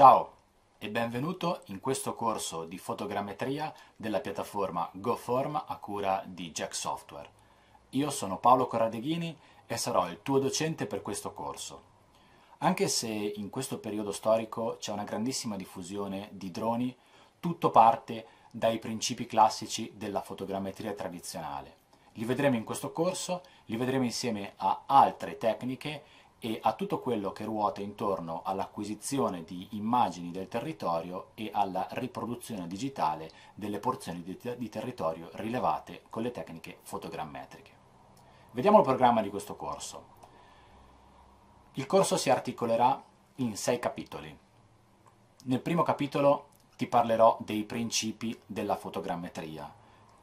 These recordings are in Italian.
Ciao e benvenuto in questo corso di fotogrammetria della piattaforma GoForm a cura di Jack Software. Io sono Paolo Corradeghini e sarò il tuo docente per questo corso. Anche se in questo periodo storico c'è una grandissima diffusione di droni, tutto parte dai principi classici della fotogrammetria tradizionale. Li vedremo in questo corso, li vedremo insieme a altre tecniche e a tutto quello che ruota intorno all'acquisizione di immagini del territorio e alla riproduzione digitale delle porzioni di, ter di territorio rilevate con le tecniche fotogrammetriche. Vediamo il programma di questo corso. Il corso si articolerà in sei capitoli. Nel primo capitolo ti parlerò dei principi della fotogrammetria,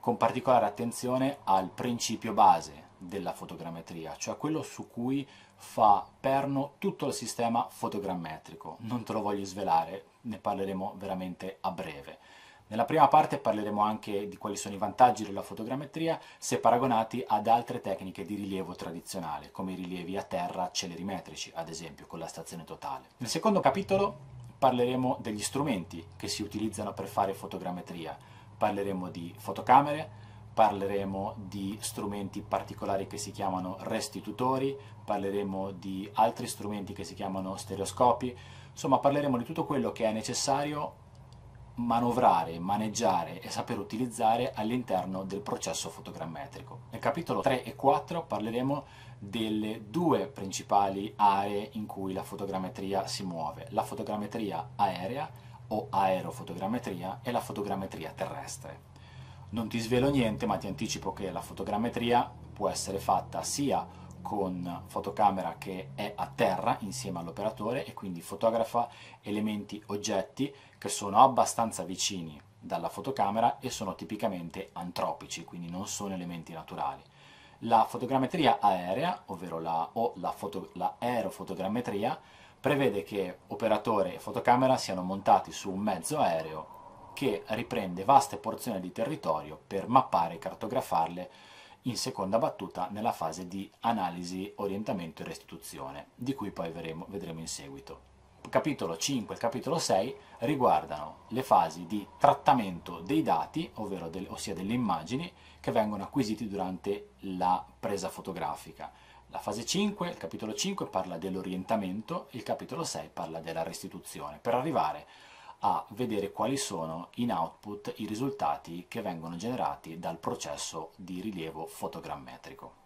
con particolare attenzione al principio base della fotogrammetria, cioè quello su cui fa perno tutto il sistema fotogrammetrico. Non te lo voglio svelare, ne parleremo veramente a breve. Nella prima parte parleremo anche di quali sono i vantaggi della fotogrammetria se paragonati ad altre tecniche di rilievo tradizionale, come i rilievi a terra celerimetrici, ad esempio con la stazione totale. Nel secondo capitolo parleremo degli strumenti che si utilizzano per fare fotogrammetria, parleremo di fotocamere, parleremo di strumenti particolari che si chiamano restitutori, parleremo di altri strumenti che si chiamano stereoscopi, insomma parleremo di tutto quello che è necessario manovrare, maneggiare e saper utilizzare all'interno del processo fotogrammetrico. Nel capitolo 3 e 4 parleremo delle due principali aree in cui la fotogrammetria si muove, la fotogrammetria aerea o aerofotogrammetria e la fotogrammetria terrestre. Non ti svelo niente, ma ti anticipo che la fotogrammetria può essere fatta sia con fotocamera che è a terra insieme all'operatore e quindi fotografa elementi, oggetti che sono abbastanza vicini dalla fotocamera e sono tipicamente antropici, quindi non sono elementi naturali. La fotogrammetria aerea, ovvero la, o la, foto, la aerofotogrammetria, prevede che operatore e fotocamera siano montati su un mezzo aereo che riprende vaste porzioni di territorio per mappare e cartografarle in seconda battuta nella fase di analisi, orientamento e restituzione, di cui poi vedremo, vedremo in seguito. capitolo 5 e capitolo 6 riguardano le fasi di trattamento dei dati, del, ossia delle immagini, che vengono acquisiti durante la presa fotografica la fase 5, il capitolo 5, parla dell'orientamento, il capitolo 6 parla della restituzione, per arrivare a vedere quali sono in output i risultati che vengono generati dal processo di rilievo fotogrammetrico.